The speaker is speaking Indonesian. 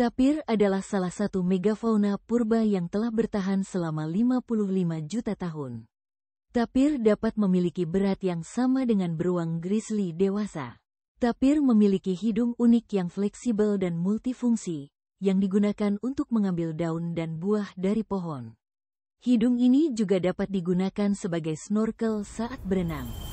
Tapir adalah salah satu megafauna purba yang telah bertahan selama 55 juta tahun. Tapir dapat memiliki berat yang sama dengan beruang grizzly dewasa. Tapir memiliki hidung unik yang fleksibel dan multifungsi, yang digunakan untuk mengambil daun dan buah dari pohon. Hidung ini juga dapat digunakan sebagai snorkel saat berenang.